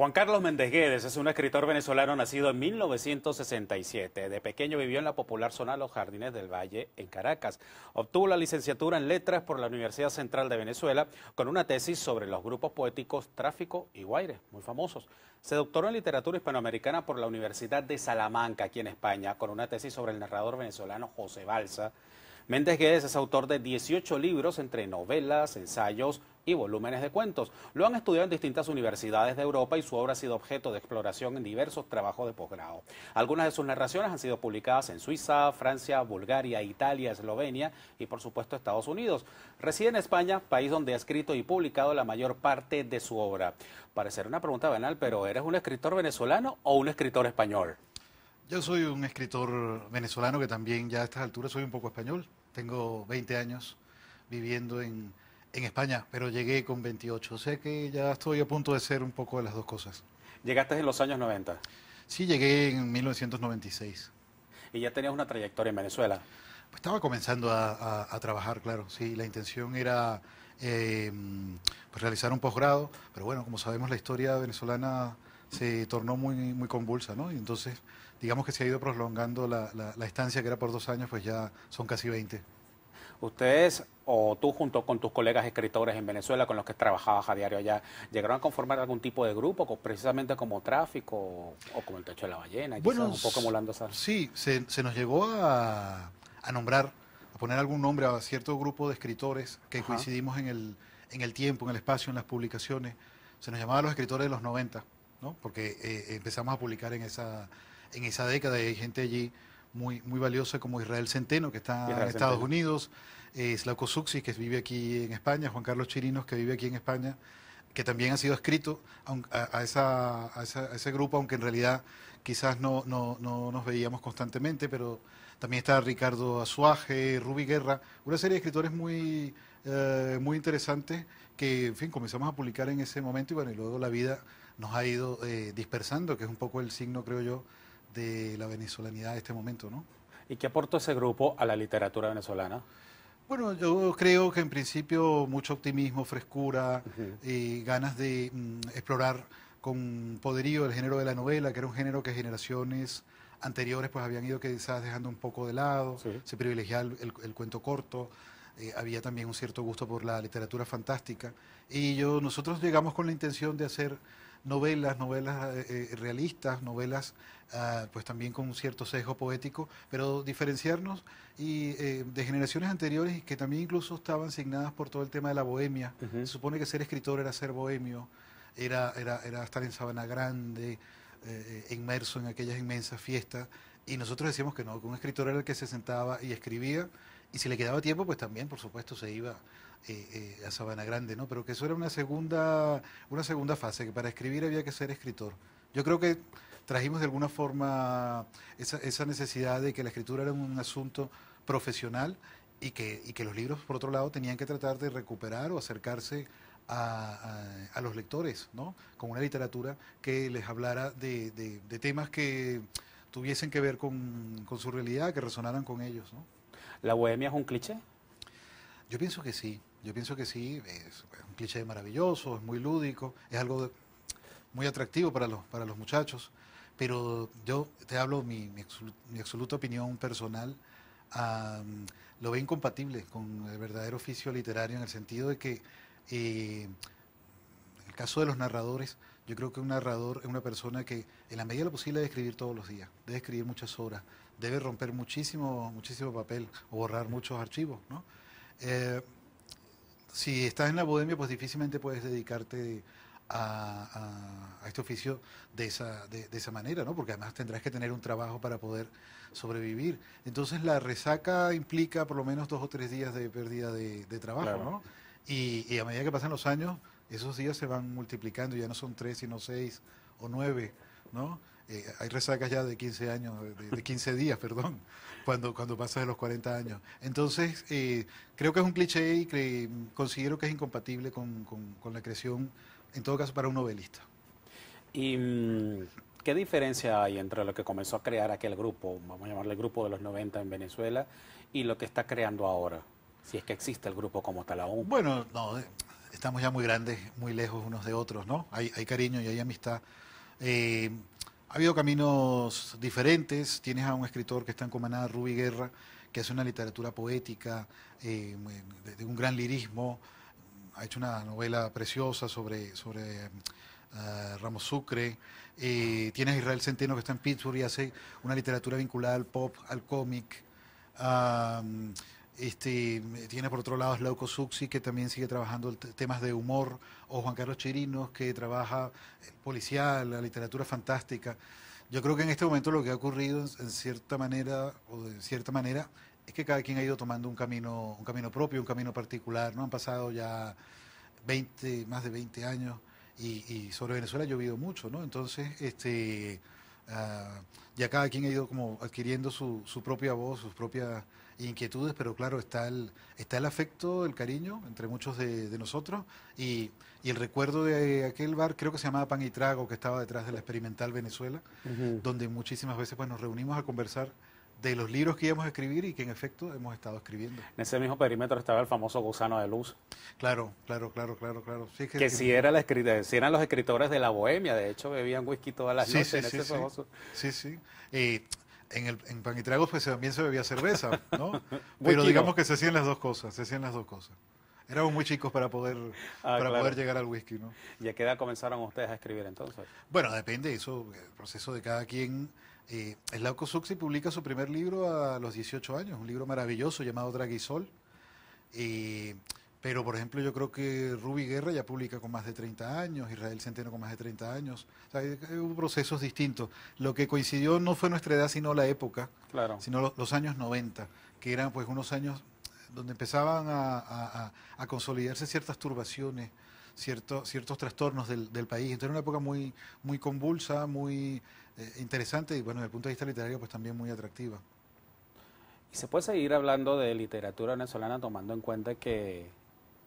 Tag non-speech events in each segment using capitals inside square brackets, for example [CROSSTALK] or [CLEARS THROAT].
Juan Carlos Méndez Guedes es un escritor venezolano nacido en 1967. De pequeño vivió en la popular zona Los Jardines del Valle, en Caracas. Obtuvo la licenciatura en Letras por la Universidad Central de Venezuela con una tesis sobre los grupos poéticos Tráfico y Guaire, muy famosos. Se doctoró en Literatura Hispanoamericana por la Universidad de Salamanca, aquí en España, con una tesis sobre el narrador venezolano José Balsa Méndez Guedes es autor de 18 libros entre novelas, ensayos y volúmenes de cuentos. Lo han estudiado en distintas universidades de Europa y su obra ha sido objeto de exploración en diversos trabajos de posgrado. Algunas de sus narraciones han sido publicadas en Suiza, Francia, Bulgaria, Italia, Eslovenia y por supuesto Estados Unidos. Reside en España, país donde ha escrito y publicado la mayor parte de su obra. Parecerá una pregunta banal, pero ¿eres un escritor venezolano o un escritor español? Yo soy un escritor venezolano que también ya a estas alturas soy un poco español. Tengo 20 años viviendo en, en España, pero llegué con 28. O sea que ya estoy a punto de ser un poco de las dos cosas. ¿Llegaste en los años 90? Sí, llegué en 1996. ¿Y ya tenías una trayectoria en Venezuela? Pues estaba comenzando a, a, trabajar, claro, sí. La intención era em, pues realizar un posgrado, pero bueno, como sabemos, la historia venezolana se tornó muy, muy convulsa, ¿no? Y entonces digamos que se ha ido prolongando la, la, estancia que era por dos años, pues ya son casi 20. Ustedes o tú junto con tus colegas escritores en Venezuela con los que trabajabas a diario allá, ¿llegaron a conformar algún tipo de grupo, precisamente como Tráfico o, como El Techo de la Ballena? Bueno, un poco emulando Sí, se, nos llegó a, a, nombrar, a poner algún nombre a cierto grupo de escritores que coincidimos en el, en el tiempo, en el espacio, en las publicaciones. Se nos llamaba los escritores de los 90, ¿no? porque eh, empezamos a publicar en esa, en esa década hay gente allí muy, muy valiosa como Israel Centeno, que está en Estados Unidos, eh, Slauko que vive aquí en España, Juan Carlos Chirinos, que vive aquí en España, que también ha sido escrito a, esa, ese grupo, aunque en realidad quizás no, no, nos veíamos constantemente, pero también está Ricardo Azuaje, Rubi Guerra, una serie de escritores muy, eh, muy interesantes que, en fin, comenzamos a publicar en ese momento y bueno, y luego la vida nos ha ido eh, dispersando, que es un poco el signo, creo yo, de la venezolanidad de este momento, ¿no? ¿Y qué aportó ese grupo a la literatura venezolana? Bueno, yo creo que en principio mucho optimismo, frescura, eh, ganas de mm, explorar con poderío el género de la novela, que era un género que generaciones anteriores pues habían ido quizás dejando un poco de lado, se privilegiaba el, cuento corto, eh, había también un cierto gusto por la literatura fantástica y yo, nosotros llegamos con la intención de hacer novelas, novelas eh, eh, realistas, novelas ah, pues también con un cierto sesgo poético, pero diferenciarnos y, eh, de generaciones anteriores que también incluso estaban asignadas por todo el tema de la bohemia. Se supone que ser escritor era ser bohemio, era, era, era estar en Sabana Grande, inmerso en aquellas inmensas fiestas. Y nosotros decíamos que no, que un escritor era el que se sentaba y escribía, y si le quedaba tiempo, pues también, por supuesto, se iba eh, eh, a Sabana Grande, ¿no? Pero que eso era una segunda, una segunda fase, que para escribir había que ser escritor. Yo creo que trajimos de alguna forma esa, necesidad de que la escritura era un asunto profesional y que, que los libros, por otro lado, tenían que tratar de recuperar o acercarse a, los lectores, ¿no? Con una literatura que les hablara de, temas que tuviesen que ver con, con, su realidad, que resonaran con ellos, ¿no? ¿La bohemia es un cliché? Yo pienso que sí. Yo pienso que sí, es un cliché maravilloso, es muy lúdico, es algo muy atractivo para los, para los muchachos, pero yo te hablo mi, absoluta opinión personal, lo veo incompatible con el verdadero oficio literario en el sentido de que, en eh, el caso de los narradores, yo creo que un narrador es una persona que, en la medida de lo posible, debe escribir todos los días, debe escribir muchas horas, debe romper muchísimo, muchísimo papel o borrar muchos archivos, ¿no? Eh, si estás en la bohemia, pues difícilmente puedes dedicarte a, este oficio de esa, de, esa manera, ¿no? Porque además tendrás que tener un trabajo para poder sobrevivir. Entonces la resaca implica por lo menos dos o tres días de pérdida de, trabajo, ¿no? Y, y, a medida que pasan los años, esos días se van multiplicando, ya no son tres, sino seis o nueve, ¿no? Eh, hay resacas ya de 15 años, de, 15 días, perdón, [LAUGHS] cuando, cuando pasas de los 40 años. Entonces, eh, creo que es un cliché y considero que es incompatible con, la creación, en todo caso, para un novelista. ¿Y mm, qué diferencia hay entre lo que comenzó a crear aquel grupo, vamos a llamarle el grupo de los 90 en Venezuela, y lo que está creando ahora? Si es que existe el grupo como tal aún. Bueno, no, eh, estamos ya muy grandes, muy lejos unos de otros, ¿no? Hay, hay cariño y hay amistad. Ha habido caminos diferentes. Tienes a un escritor que está en Comanada, Rubi Guerra, que hace una literatura poética, eh, de, un gran lirismo. Ha hecho una novela preciosa sobre, sobre eh, Ramos Sucre. Eh, tienes a Israel Centeno, que está en Pittsburgh y hace una literatura vinculada al pop, al cómic. Ah, este, tiene por otro lado a Slauco Suxi, que también sigue trabajando temas de humor, o Juan Carlos Chirinos, que trabaja policial, la literatura fantástica. Yo creo que en este momento lo que ha ocurrido, en cierta manera, o de cierta manera, es que cada quien ha ido tomando un camino, un camino propio, un camino particular. ¿no? Han pasado ya 20, más de 20 años, y, sobre Venezuela ha llovido mucho, ¿no? Entonces, este, ah, ya cada quien ha ido como adquiriendo su, su propia voz, sus propias inquietudes, pero claro, está el, está el afecto, el cariño entre muchos de, nosotros y, el recuerdo de aquel bar, creo que se llamaba Pan y Trago, que estaba detrás de la Experimental Venezuela, donde muchísimas veces pues, nos reunimos a conversar de los libros que íbamos a escribir y que en efecto hemos estado escribiendo. En ese mismo perímetro estaba el famoso Gusano de Luz. Claro, claro, claro, claro, claro. que, si, era la si eran los escritores de la Bohemia, de hecho bebían whisky todas las noches sí, en ese famoso. Sí, sí. Eh, en, el, en pan y tragos pues también se bebía cerveza, ¿no? [LAUGHS] Pero digamos que se hacían las dos cosas, se hacían las dos cosas. Éramos muy chicos para poder, ah, para poder llegar al whisky, ¿no? ¿Y a qué edad comenzaron ustedes a escribir entonces? Bueno, depende, eso, el proceso de cada quien. Eh, el Lauco Suxi publica su primer libro a los 18 años, un libro maravilloso llamado Draguisol. Y... Pero, por ejemplo, yo creo que Rubí Guerra ya publica con más de 30 años, Israel Centeno con más de 30 años. O sea, eh, hubo procesos distintos. Lo que coincidió no fue nuestra edad, sino la época, sino los, años 90, que eran pues unos años donde empezaban a, consolidarse ciertas turbaciones, cierto, ciertos trastornos del, país. Entonces era una época muy, muy convulsa, muy eh, interesante y, bueno, desde el punto de vista literario, pues también muy atractiva. Y se puede seguir hablando de literatura venezolana tomando en cuenta que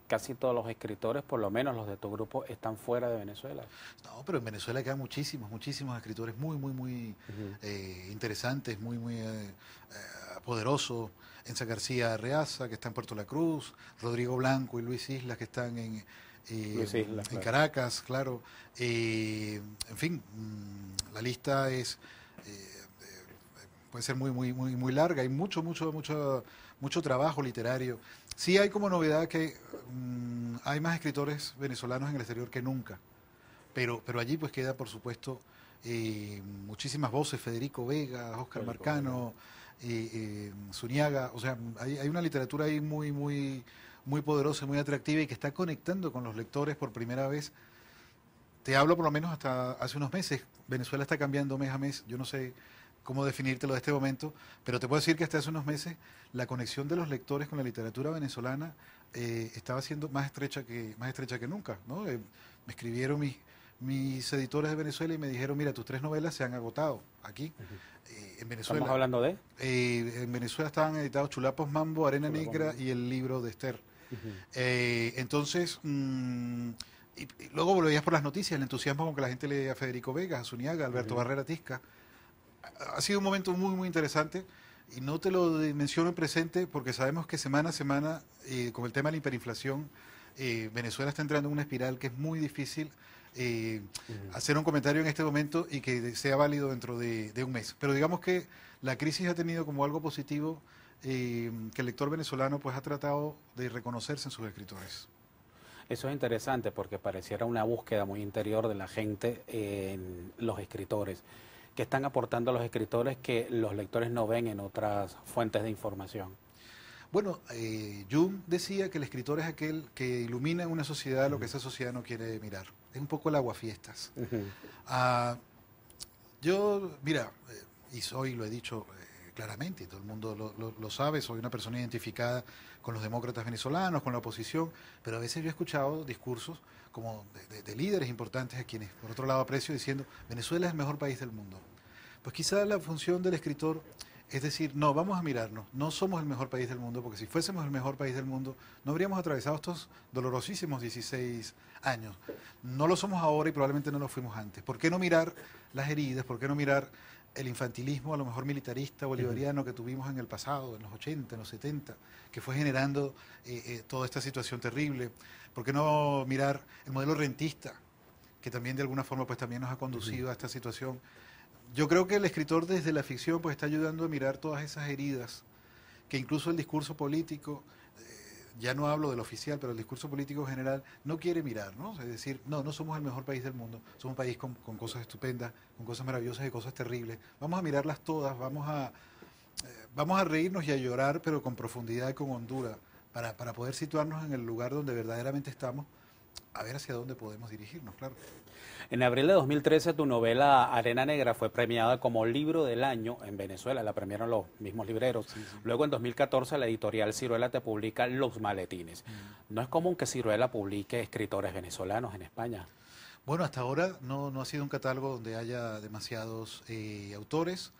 casi todos los escritores, por lo menos los de tu grupo, están fuera de Venezuela. No, pero en Venezuela quedan muchísimos, muchísimos escritores muy, muy, muy eh, interesantes, muy, muy eh, eh, poderosos. Enza García Reaza, que está en Puerto La Cruz, Rodrigo Blanco y Luis Islas, que están en, en Caracas, claro. en fin, mm, la lista es puede ser muy, muy, muy, muy larga. Hay mucho, mucho, mucho, mucho trabajo literario. Sí hay como novedad que mm, hay más escritores venezolanos en el exterior que nunca, pero, pero allí pues queda por supuesto eh, muchísimas voces, Federico Vega, Oscar Marcano, eh, eh, Zuniaga, o sea, hay, hay, una literatura ahí muy, muy, muy poderosa, muy atractiva y que está conectando con los lectores por primera vez. Te hablo por lo menos hasta hace unos meses, Venezuela está cambiando mes a mes, yo no sé cómo definírtelo de este momento, pero te puedo decir que hasta hace unos meses la conexión de los lectores con la literatura venezolana eh, estaba siendo más estrecha que, más estrecha que nunca. Eh, me escribieron mis, mis editores de Venezuela y me dijeron, mira, tus tres novelas se han agotado aquí, eh, en Venezuela. ¿Estamos hablando de? en Venezuela estaban editados Chulapos Mambo, Arena Negra y el libro de Esther. entonces... Mm, y, luego volvías por las noticias, el entusiasmo con que la gente leía a Federico Vegas, a Zuniaga, a Alberto Barrera Tisca, ha sido un momento muy, muy interesante. Y no te lo menciono en presente porque sabemos que semana a semana, eh, con el tema de la hiperinflación, eh, Venezuela está entrando en una espiral que es muy difícil eh, hacer un comentario en este momento y que sea válido dentro de, de, un mes. Pero digamos que la crisis ha tenido como algo positivo que el lector venezolano pues ha tratado de reconocerse en sus escritores. Eso es interesante porque pareciera una búsqueda muy interior de la gente en los escritores que están aportando los escritores que los lectores no ven en otras fuentes de información? Bueno, eh, Jung decía que el escritor es aquel que ilumina una sociedad lo que esa sociedad no quiere mirar. Es un poco el agua fiestas. Ah, yo, mira, eh, y soy, lo he dicho eh, claramente, y todo el mundo lo, sabe, soy una persona identificada con los demócratas venezolanos, con la oposición, pero a veces yo he escuchado discursos como de, líderes importantes a quienes, por otro lado, aprecio diciendo, Venezuela es el mejor país del mundo. Pues quizá la función del escritor es decir, no, vamos a mirarnos, no somos el mejor país del mundo, porque si fuésemos el mejor país del mundo, no habríamos atravesado estos dolorosísimos 16 años. No lo somos ahora y probablemente no lo fuimos antes. ¿Por qué no mirar las heridas? ¿Por qué no mirar el infantilismo a lo mejor militarista bolivariano que tuvimos en el pasado, en los 80, en los 70, que fue generando eh, eh, toda esta situación terrible. ¿Por qué no mirar el modelo rentista, que también de alguna forma pues también nos ha conducido a esta situación? Yo creo que el escritor desde la ficción pues está ayudando a mirar todas esas heridas que incluso el discurso político ya no hablo del oficial, pero el discurso político general no quiere ¿no? es decir, no, no somos el mejor país del mundo, somos un país con, cosas estupendas, con cosas maravillosas y cosas terribles, vamos a mirarlas todas, vamos a, eh, vamos a reírnos y a llorar, pero con profundidad y con hondura, para, para poder situarnos en el lugar donde verdaderamente estamos, a ver hacia dónde podemos dirigirnos, claro. En abril de 2013 tu novela Arena Negra fue premiada como libro del año en Venezuela, la premiaron los mismos libreros. Luego en 2014 la editorial Ciruela te publica Los Maletines. Mm. No es común que Ciruela publique escritores venezolanos en España. Bueno, hasta ahora no, no ha sido un catálogo donde haya demasiados eh, autores.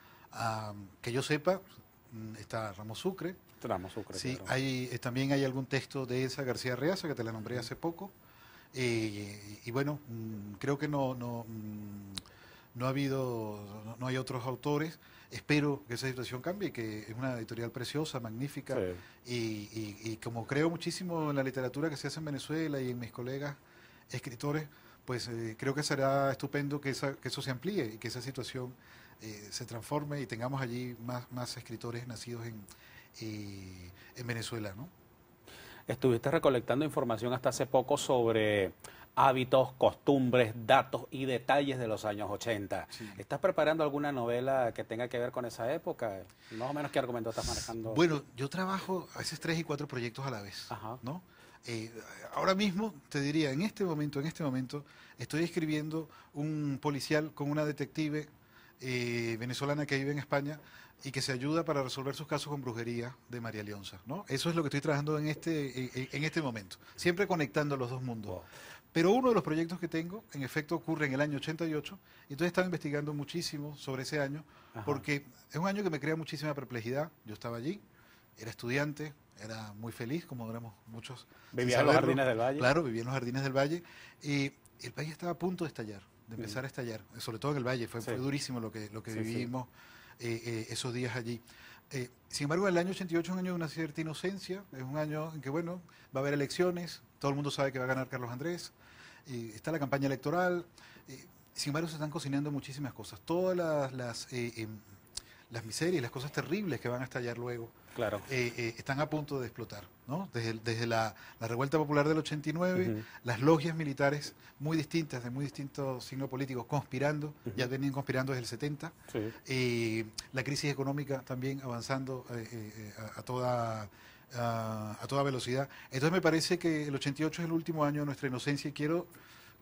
que yo sepa, mm, está Ramos Sucre. Ramos Sucre. Sí, hay, eh, también hay algún texto de esa García Reaza, que te la nombré hace poco. Eh, y, bueno, mm, creo que no, no, mm, no ha habido, no, hay otros autores. Espero que esa situación cambie, que es una editorial preciosa, magnífica, y, y, como creo muchísimo en la literatura que se hace en Venezuela y en mis colegas escritores, pues eh, creo que será estupendo que, eso se amplíe y que esa situación eh, se transforme y tengamos allí más, más escritores nacidos en, en Venezuela, ¿no? Estuviste recolectando información hasta hace poco sobre hábitos, costumbres, datos y detalles de los años 80. ¿Estás preparando alguna novela que tenga que ver con esa época? Más o menos qué argumento estás manejando. Bueno, yo trabajo a veces tres y cuatro proyectos a la vez. ¿no? Eh, ahora mismo te diría, en este momento, en este momento, estoy escribiendo un policial con una detective eh, venezolana que vive en España y que se ayuda para resolver sus casos con brujería de María Leonza. ¿no? Eso es lo que estoy trabajando en este, en este momento, siempre conectando los dos mundos. Pero uno de los proyectos que tengo, en efecto, ocurre en el año 88, entonces he estado investigando muchísimo sobre ese año, porque es un año que me crea muchísima perplejidad. Yo estaba allí, era estudiante, era muy feliz, como éramos muchos. Vivía en los jardines del valle. Claro, vivía en los jardines del valle. Y el país estaba a punto de estallar, de empezar a estallar, sobre todo en el valle. Fue, durísimo lo que, lo que vivimos. Eh, eh, esos días allí. Eh, sin embargo, el año 88 es un año de una cierta inocencia, es un año en que, bueno, va a haber elecciones, todo el mundo sabe que va a ganar Carlos Andrés, está la campaña electoral, sin embargo, se están cocinando muchísimas cosas. Todas las, las em, las miserias, las cosas terribles que van a estallar luego, claro. Eh, eh, están a punto de explotar. Desde, desde la, revuelta popular del 89, las logias militares muy distintas, de muy distintos signos políticos, conspirando, ya venían conspirando desde el 70, sí. Eh, la crisis económica también avanzando a, toda... A, toda velocidad. Entonces me parece que el 88 es el último año de nuestra inocencia y quiero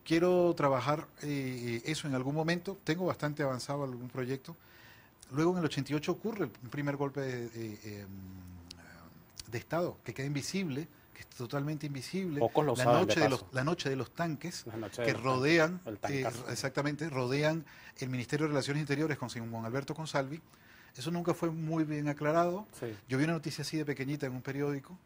quiero trabajar eso en algún momento. Tengo bastante avanzado algún proyecto Luego en el 88 ocurre un primer golpe em, de, Estado que queda invisible, que es totalmente invisible. la, noche de, los, la noche de los tanques que rodean, eh, exactamente, rodean el Ministerio de Relaciones Interiores con Simón Alberto Consalvi. Eso nunca fue muy bien aclarado. Yo vi una noticia así de pequeñita en un periódico.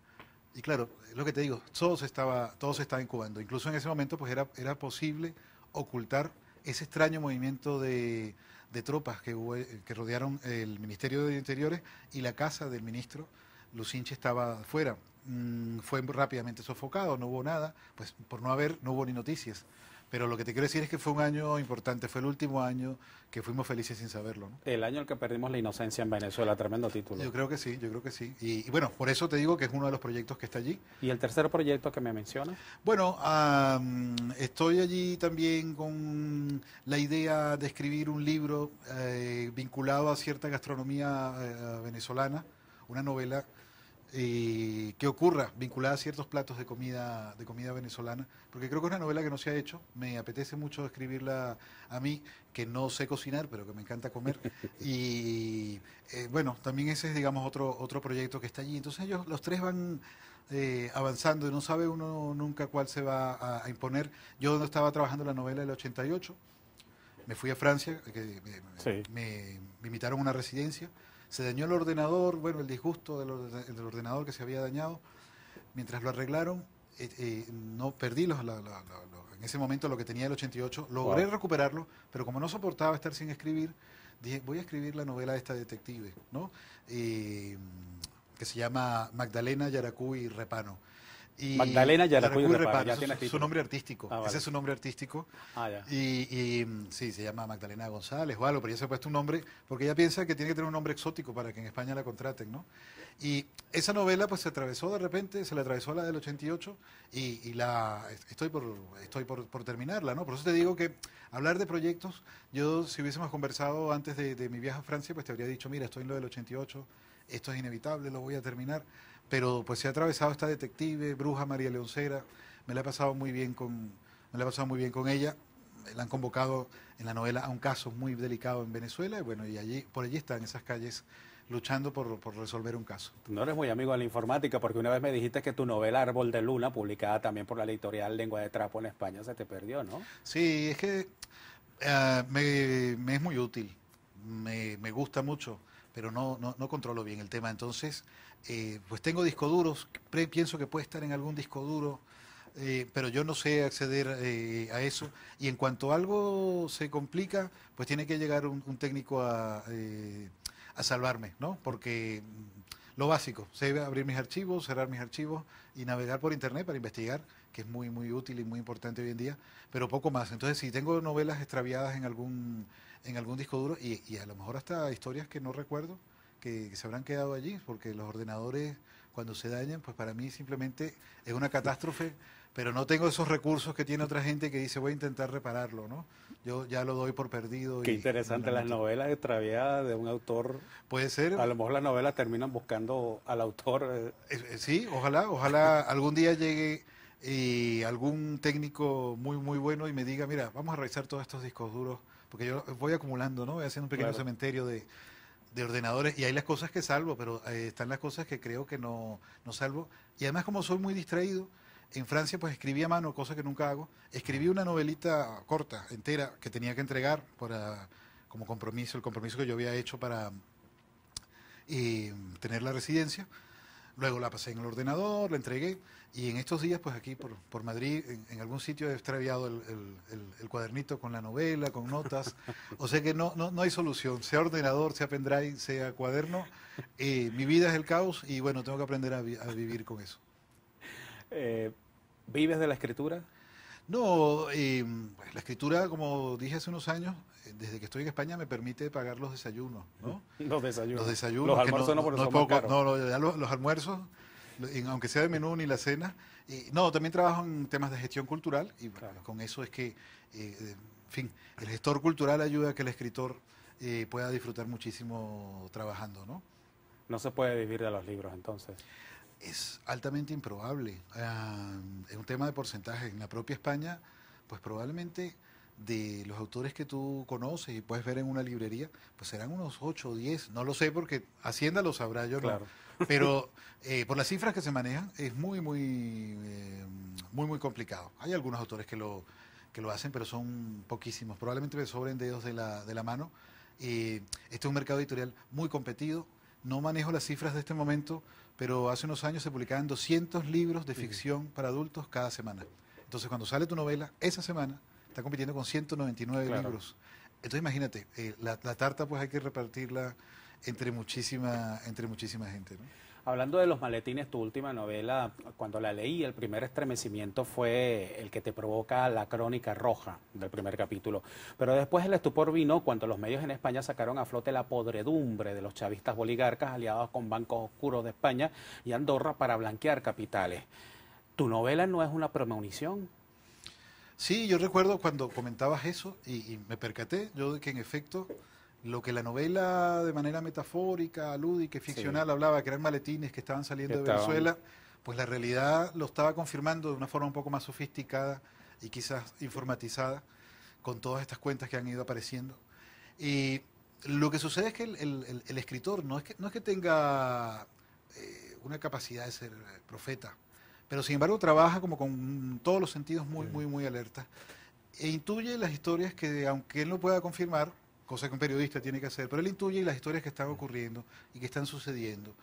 Y claro, lo que te digo, todo se estaba, incubando. Incluso en ese momento, pues era posible ocultar ese extraño movimiento de, de tropas eh, que, rodearon el Ministerio de Interiores y la casa del ministro. Lucinche estaba fuera. Mm, fue rápidamente sofocado, no hubo nada, pues por no haber, no hubo ni noticias. Pero lo que te quiero decir es que fue un año importante, fue el último año que fuimos felices sin saberlo. El año en que perdimos la inocencia en Venezuela, tremendo título. Yo creo que sí, yo creo que sí. Y, bueno, por eso te digo que es uno de los proyectos que está allí. ¿Y el tercer proyecto que me menciona Bueno, estoy allí también con la idea de escribir un libro eh, vinculado a cierta gastronomía eh, venezolana, una novela y eh, que ocurra vinculada a ciertos platos de comida, de comida venezolana, porque creo que es una novela que no se ha hecho, me apetece mucho escribirla a mí, que no sé cocinar, pero que me encanta comer, [LAUGHS] y eh, bueno, también ese es, digamos, otro, otro proyecto que está allí, entonces ellos, los tres van eh, avanzando y no sabe uno nunca cuál se va a, imponer. Yo donde estaba trabajando la novela del 88, me fui a Francia, me, me invitaron a una residencia, se dañó el ordenador, bueno, el disgusto del, ordenador que se había dañado. Mientras lo arreglaron, eh, eh, no perdí los, en ese momento lo que tenía el 88, logré recuperarlo, pero como no soportaba estar sin escribir, dije, voy a escribir la novela de esta detective, ¿no? Eh, que se llama Magdalena Yaracuy Repano. Y Magdalena Yaracuy, ya tiene su, su, nombre artístico. Ah, ese es su nombre artístico. Ah, y, sí, se llama Magdalena González o algo, pero ella se ha puesto un nombre porque ella piensa que tiene que tener un nombre exótico para que en España la contraten, ¿no? Y esa novela pues se atravesó de repente, se la atravesó la del 88 y, la estoy por estoy por, terminarla, ¿no? Por eso te digo que hablar de proyectos, yo si hubiésemos conversado antes de, de mi viaje a Francia, pues te habría dicho, mira, estoy en lo del 88, esto es inevitable, lo voy a terminar. Pero pues se ha atravesado esta detective, bruja María Leoncera, me la he pasado muy bien con, me la he pasado muy bien con ella. La han convocado en la novela a un caso muy delicado en Venezuela y bueno, y allí, por allí están esas calles luchando por, por, resolver un caso. No eres muy amigo de la informática porque una vez me dijiste que tu novela Árbol de Luna, publicada también por la editorial Lengua de Trapo en España, se te perdió, ¿no? Sí, es que eh, me, me, es muy útil, me, me gusta mucho, pero no, no, no, controlo bien el tema. Entonces eh, pues tengo discos duros, pienso que puede estar en algún disco duro, eh, pero yo no sé acceder eh, a eso. Y en cuanto algo se complica, pues tiene que llegar un, técnico a, salvarme, ¿no? Porque mm, lo básico, sé abrir mis archivos, cerrar mis archivos y navegar por internet para investigar, que es muy, muy útil y muy importante hoy en día, pero poco más. Entonces, si tengo novelas extraviadas en algún, en algún disco duro y a lo mejor hasta historias que no recuerdo, que, se habrán quedado allí, porque los ordenadores cuando se dañan, pues para mí simplemente es una catástrofe, pero no tengo esos recursos que tiene otra gente que dice voy a intentar repararlo, ¿no? Yo ya lo doy por perdido. Qué interesante, las novelas extraviadas de un autor. Puede ser. A lo mejor las novelas terminan buscando al autor. Eh. Eh, eh, sí, ojalá, ojalá [LAUGHS] algún día llegue y algún técnico muy, muy bueno y me diga, mira, vamos a revisar todos estos discos duros, porque yo voy acumulando, ¿no? Voy haciendo un pequeño cementerio de de ordenadores y hay las cosas que salvo, pero eh, están las cosas que creo que no, salvo. Y además como soy muy distraído, en Francia pues escribí a mano, cosa que nunca hago, escribí una novelita corta, entera, que tenía que entregar como compromiso, el compromiso que yo había hecho para eh, tener la residencia. Luego la pasé en el ordenador, la entregué. Y en estos días, pues aquí por, Madrid, en, algún sitio he extraviado el, cuadernito con la novela, con notas. O sea que no, no, hay solución, sea ordenador, sea pendrive, sea cuaderno. Eh, mi vida es el caos y bueno, tengo que aprender a, vivir con eso. Eh, ¿Vives de la escritura? No, eh, pues, la escritura, como dije hace unos años, eh, desde que estoy en España me permite pagar los desayunos, [LAUGHS] Los desayunos. Los desayunos. Los almuerzos no, por eso no, no, no los almuerzos aunque sea de menú ni la cena. Y, no, también trabajo en temas de gestión cultural y con eso es que, eh, eh, en fin, el gestor cultural ayuda a que el escritor eh, pueda disfrutar muchísimo trabajando, ¿no? No se puede vivir de los libros entonces. Es altamente improbable. Ah, es un tema de porcentaje. En la propia España, pues probablemente de los autores que tú conoces y puedes ver en una librería, pues serán unos 8 o 10. No lo sé porque Hacienda lo sabrá, yo pero eh, por las cifras que se manejan es muy, muy, eh, muy, muy complicado. Hay algunos autores que lo, que lo hacen, pero son poquísimos. Probablemente me sobren dedos de la, de la mano. Eh, este es un mercado editorial muy competido. No manejo las cifras de este momento, pero hace unos años se publicaban 200 libros de ficción para adultos cada semana. Entonces, cuando sale tu novela, esa semana está compitiendo con 199 libros. Entonces, imagínate, la, la, tarta pues hay que repartirla entre muchísima, entre muchísima gente. ¿no? Hablando de los maletines, tu última novela, cuando la leí, el primer estremecimiento fue el que te provoca la crónica roja del primer capítulo. Pero después el estupor vino cuando los medios en España sacaron a flote la podredumbre de los chavistas boligarcas aliados con bancos oscuros de España y Andorra para blanquear capitales. ¿Tu novela no es una premonición? Sí, yo recuerdo cuando comentabas eso y, y me percaté yo de que en efecto lo que la novela de manera metafórica, lúdica y ficcional hablaba, que eran maletines que estaban saliendo de Venezuela, pues la realidad lo estaba confirmando de una forma un poco más sofisticada y quizás informatizada con todas estas cuentas que han ido apareciendo. Y lo que sucede es que el, escritor no es que, no es que tenga eh, una capacidad de ser profeta, pero sin embargo trabaja como con todos los sentidos muy, muy, muy alerta e intuye las historias que, aunque él no pueda confirmar, cosa que un periodista tiene que hacer, pero él intuye las historias que están ocurriendo y que están sucediendo.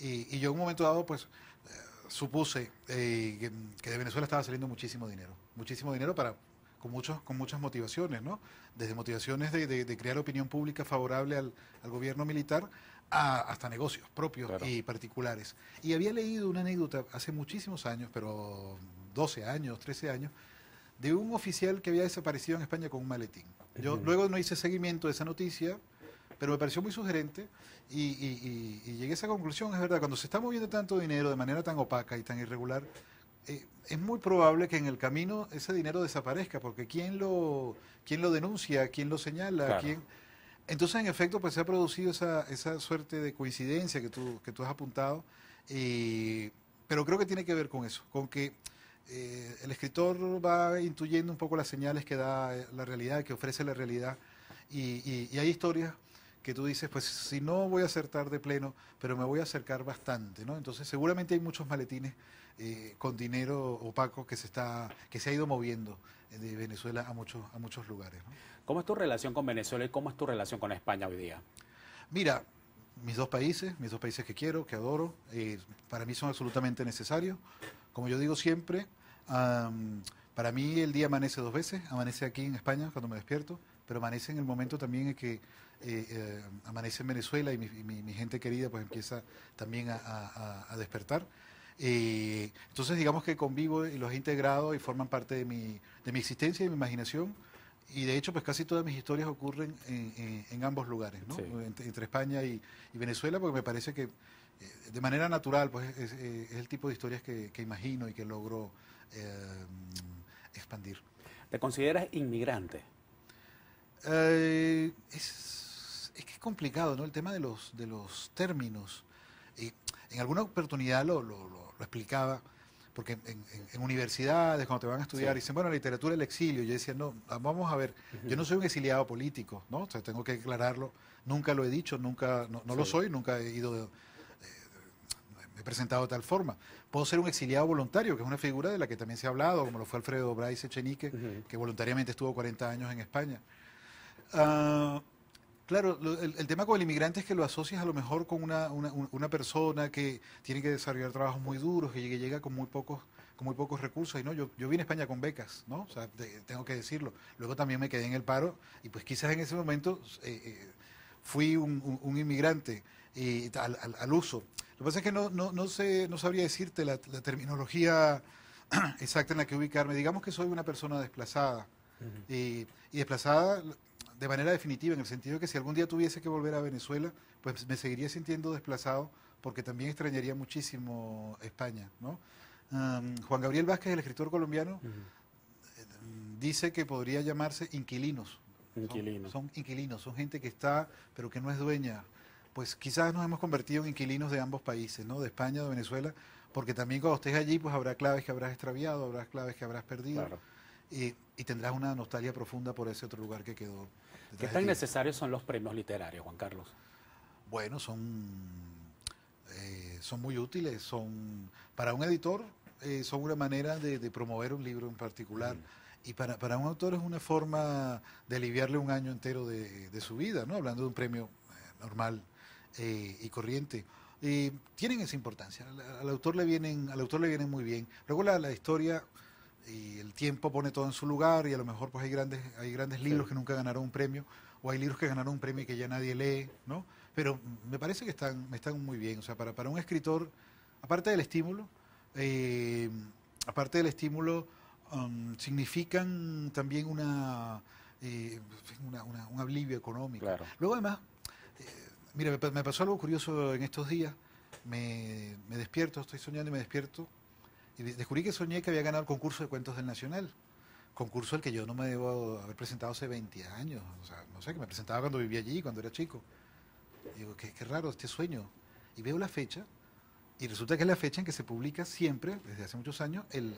Y, yo en un momento dado, pues, eh, supuse eh, que, de Venezuela estaba saliendo muchísimo dinero, muchísimo dinero para con, muchos, con muchas motivaciones, ¿no? Desde motivaciones de, crear opinión pública favorable al, gobierno militar hasta negocios propios y particulares. Y había leído una anécdota hace muchísimos años, pero 12 años, 13 años, de un oficial que había desaparecido en España con un maletín. Yo luego no hice seguimiento de esa noticia, pero me pareció muy sugerente y, llegué a esa conclusión, es verdad, cuando se está moviendo tanto dinero de manera tan opaca y tan irregular, eh, es muy probable que en el camino ese dinero desaparezca, porque ¿quién lo, quién lo denuncia? ¿Quién lo señala? ¿Quién? Entonces, en efecto, pues se ha producido esa, esa suerte de coincidencia que tú, que tú has apuntado, pero creo que tiene que ver con eso, con que eh, el escritor va intuyendo un poco las señales que da eh, la realidad, que ofrece la realidad, y, hay historias que tú dices, pues si no voy a acertar de pleno, pero me voy a acercar bastante, ¿no? Entonces seguramente hay muchos maletines eh, con dinero opaco que se, está, que se ha ido moviendo de Venezuela a muchos, a muchos lugares. ¿Cómo es tu relación con Venezuela y cómo es tu relación con España hoy día? Mira, mis dos países, mis dos países que quiero, que adoro, para mí son absolutamente necesarios. Como yo digo siempre, para mí el día amanece dos veces, amanece aquí en España cuando me despierto, pero amanece en el momento también en que eh, eh, amanece en Venezuela y mi, gente querida pues empieza también a, despertar. Eh, entonces digamos que convivo y los he integrado y forman parte de mi, de mi existencia y de mi imaginación. Y de hecho, pues casi todas mis historias ocurren en, ambos lugares, ¿no? Entre, España y, y, Venezuela, porque me parece que de manera natural, pues es, el tipo de historias que, imagino y que logro eh, expandir. ¿Te consideras inmigrante? Eh, es, que es complicado, ¿no? El tema de los, términos. Y en alguna oportunidad lo, lo, explicaba, porque en, universidades, cuando te van a estudiar, dicen, bueno, literatura el exilio. Yo decía, no, ah, vamos a ver, yo no soy un exiliado político, ¿no? O sea, tengo que aclararlo. Nunca lo he dicho, nunca, no, lo soy, nunca he ido... De, he presentado de tal forma. Puedo ser un exiliado voluntario, que es una figura de la que también se ha hablado, como lo fue Alfredo Bryce Chenique... que voluntariamente estuvo 40 años en España. Ah, claro, el, tema con el inmigrante es que lo asocias a lo mejor con una, persona que tiene que desarrollar trabajos muy duros, que llega, con muy pocos con muy pocos recursos y no, yo, yo vine a España con becas, ¿no? tengo que decirlo. Luego también me quedé en el paro y pues quizás en ese momento eh, eh, fui un, un, inmigrante y eh, al, uso. Lo que pasa es que no, sé, no sabría decirte la, terminología [CLEARS THROAT] exacta en la que ubicarme. Digamos que soy una persona desplazada. y, desplazada de manera definitiva, en el sentido de que si algún día tuviese que volver a Venezuela, pues me seguiría sintiendo desplazado porque también extrañaría muchísimo España. Juan Gabriel Vázquez, el escritor colombiano, eh, dice que podría llamarse inquilinos. son, inquilinos, son gente que está, pero que no es dueña pues quizás nos hemos convertido en inquilinos de ambos países, ¿no? De España, de Venezuela, porque también cuando estés allí, pues habrá claves que habrás extraviado, habrá claves que habrás perdido. Y, tendrás una nostalgia profunda por ese otro lugar que quedó. ¿Qué tan necesarios son los premios literarios, Juan Carlos? Bueno, son, eh, son muy útiles. Son, para un editor eh, son una manera de, promover un libro en particular. Mm. Y para, un autor es una forma de aliviarle un año entero de, de su vida, ¿no? Hablando de un premio eh, normal eh, y corriente. tienen esa importancia. Al, autor le vienen, al autor le vienen muy bien. Luego la, historia y el tiempo pone todo en su lugar y a lo mejor pues hay grandes, hay grandes libros que nunca ganaron un premio o hay libros que ganaron un premio y que ya nadie lee, ¿no? Pero me parece que están, están muy bien. O sea, para, para un escritor, aparte del estímulo, eh, aparte del estímulo, um, significan también eh, una, un alivio económico. Luego además, Mira, me pasó algo curioso en estos días. Me, despierto, estoy soñando y me despierto. Y descubrí que soñé que había ganado el concurso de cuentos del Nacional. Concurso al que yo no me debo haber presentado hace 20 años. O sea, no sé, que me presentaba cuando vivía allí, cuando era chico. Y digo, qué, raro este sueño. Y veo la fecha. Y resulta que es la fecha en que se publica siempre, desde hace muchos años, el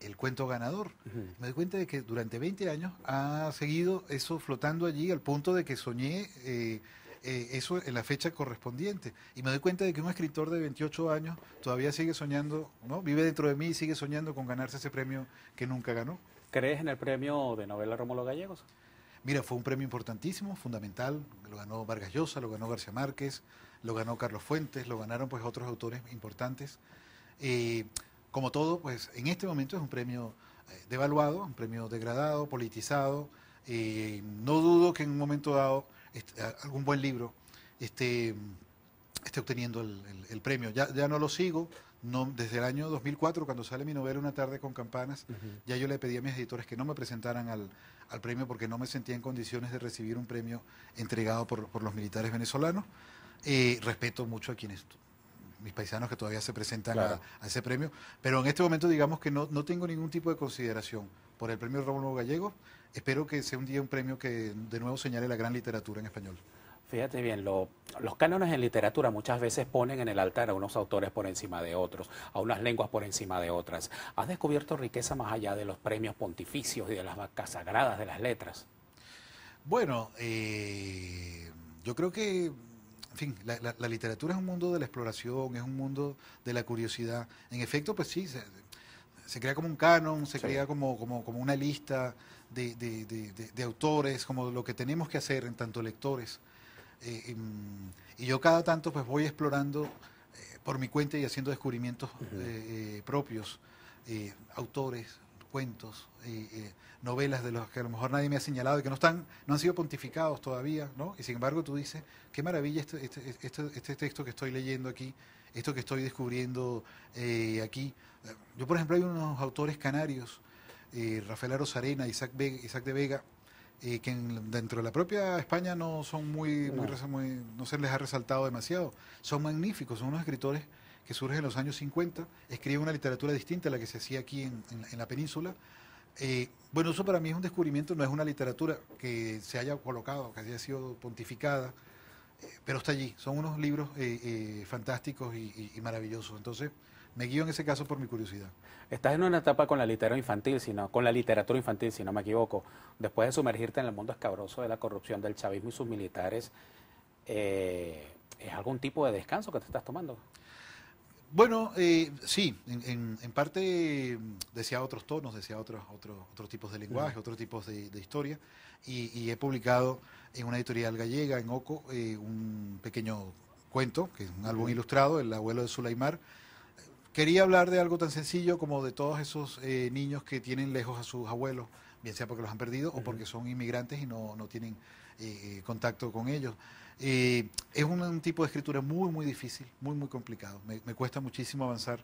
el cuento ganador. Me doy cuenta de que durante 20 años ha seguido eso flotando allí al punto de que soñé eh, eh, eso en la fecha correspondiente. Y me doy cuenta de que un escritor de 28 años todavía sigue soñando, ¿no? vive dentro de mí y sigue soñando con ganarse ese premio que nunca ganó. ¿Crees en el premio de novela Rómulo Gallegos? Mira, fue un premio importantísimo, fundamental. Lo ganó Vargas Llosa, lo ganó García Márquez, lo ganó Carlos Fuentes, lo ganaron pues otros autores importantes. Eh, como todo, pues en este momento es un premio eh, devaluado, un premio degradado, politizado. Y eh, no dudo que en un momento dado algún buen libro esté, obteniendo el, premio. Ya, no lo sigo. desde el año 2004, cuando sale mi novela Una tarde con campanas, ya yo le pedí a mis editores que no me presentaran al, premio porque no me sentía en condiciones de recibir un premio entregado por, los militares venezolanos. Eh, respeto mucho a quienes mis paisanos que todavía se presentan a, ese premio. Pero en este momento digamos que no, tengo ningún tipo de consideración por el premio Rómulo Gallego. Espero que sea un día un premio que de nuevo señale la gran literatura en español. Fíjate bien, los cánones en literatura muchas veces ponen en el altar a unos autores por encima de otros, a unas lenguas por encima de otras. ¿Has descubierto riqueza más allá de los premios pontificios y de las vacas sagradas de las letras? Bueno, eh, yo creo que en fin, la, literatura es un mundo de la exploración, es un mundo de la curiosidad. En efecto, pues sí, se, crea como un canon, se crea como, como, una lista de, autores, como lo que tenemos que hacer en tanto lectores. Eh, em, y, yo cada tanto pues voy explorando eh, por mi cuenta y haciendo descubrimientos eh, propios, autores, cuentos novelas de los que a lo mejor nadie me ha señalado y que no están, no han sido pontificados todavía, Y sin embargo tú dices, qué maravilla este este, este, este, texto que estoy leyendo aquí, esto que estoy descubriendo eh, aquí. Yo, por ejemplo, hay unos autores canarios, eh, Rafael Rosarena, Isaac, Isaac de Vega, eh, que dentro de la propia España no son muy, no. se les ha resaltado demasiado. Son magníficos, son unos escritores que surgen en los años 50, escriben una literatura distinta a la que se hacía aquí en la península, eh, bueno, eso para mí es un descubrimiento, no es una literatura que se haya colocado, que haya sido pontificada, eh, pero está allí. Son unos libros eh, fantásticos y, maravillosos. Entonces, me guío en ese caso por mi curiosidad. Estás en una etapa con la literatura infantil, sino con la literatura infantil, si no me equivoco. Después de sumergirte en el mundo escabroso de la corrupción del chavismo y sus militares, ¿es algún tipo de descanso que te estás tomando? Bueno, eh, sí, en, parte mm, decía otros tonos, decía otros, tipos de lenguaje, otros tipos de, historia, y, he publicado en una editorial gallega, en OCO, eh, un pequeño cuento, que es un álbum ilustrado, El abuelo de Sulaimar. Quería hablar de algo tan sencillo como de todos esos eh, niños que tienen lejos a sus abuelos, bien sea porque los han perdido o porque son inmigrantes y no tienen contacto con ellos. Eh, es un, tipo de escritura muy, muy difícil, muy, muy complicado. Me, cuesta muchísimo avanzar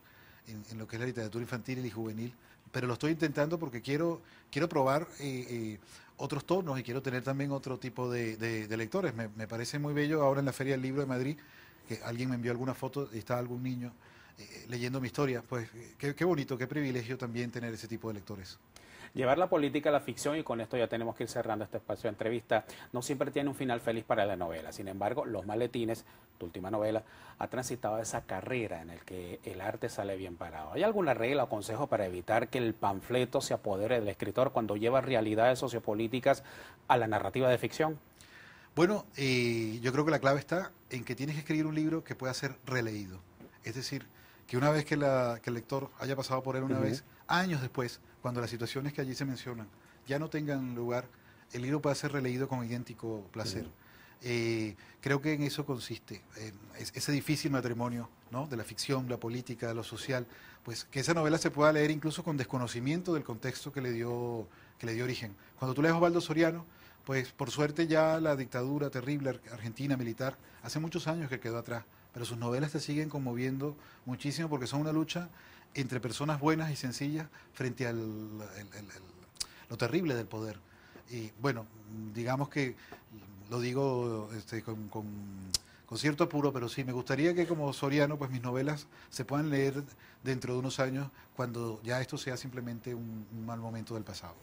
en, lo que es la literatura infantil y juvenil, pero lo estoy intentando porque quiero, quiero probar eh, eh, otros tonos y quiero tener también otro tipo de, lectores. Me, parece muy bello ahora en la Feria del Libro de Madrid, que alguien me envió alguna foto y está algún niño leyendo mi historia. Pues qué bonito, qué privilegio también tener ese tipo de lectores llevar la política a la ficción y con esto ya tenemos que ir cerrando este espacio de entrevista. No siempre tiene un final feliz para la novela, sin embargo, Los Maletines, tu última novela, ha transitado esa carrera en el que el arte sale bien parado. ¿Hay alguna regla o consejo para evitar que el panfleto se apodere del escritor cuando lleva realidades sociopolíticas a la narrativa de ficción? Bueno, eh, yo creo que la clave está en que tienes que escribir un libro que pueda ser releído. Es decir, que una vez que, el lector haya pasado por él una vez, años después, cuando las situaciones que allí se mencionan ya no tengan lugar, el libro puede ser releído con idéntico placer. Eh, creo que en eso consiste, ese difícil matrimonio ¿no? de la ficción, la política, lo social, pues que esa novela se pueda leer incluso con desconocimiento del contexto que le dio, que le dio origen. Cuando tú lees a Osvaldo Soriano, pues por suerte ya la dictadura terrible argentina militar hace muchos años que quedó atrás, pero sus novelas te siguen conmoviendo muchísimo porque son una lucha entre personas buenas y sencillas frente al lo terrible del poder. Y bueno, digamos que lo digo este, con Concierto cierto pero sí, me gustaría que como Soriano, pues mis novelas se puedan leer dentro de unos años cuando ya esto sea simplemente un, mal momento del pasado.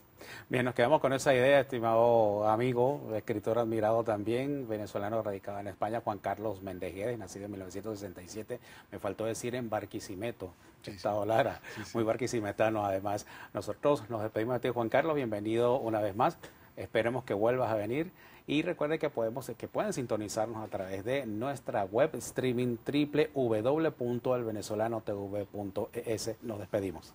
Bien, nos quedamos con esa idea, estimado amigo, escritor admirado también, venezolano radicado en España, Juan Carlos Mendejedes, nacido en 1967, me faltó decir en Barquisimeto, Estado Lara, muy barquisimetano además. Nosotros nos despedimos de ti, Juan Carlos, bienvenido una vez más, esperemos que vuelvas a venir. Y recuerde que, podemos, que pueden sintonizarnos a través de nuestra web streaming www.elvenezolano.tv.es. Nos despedimos.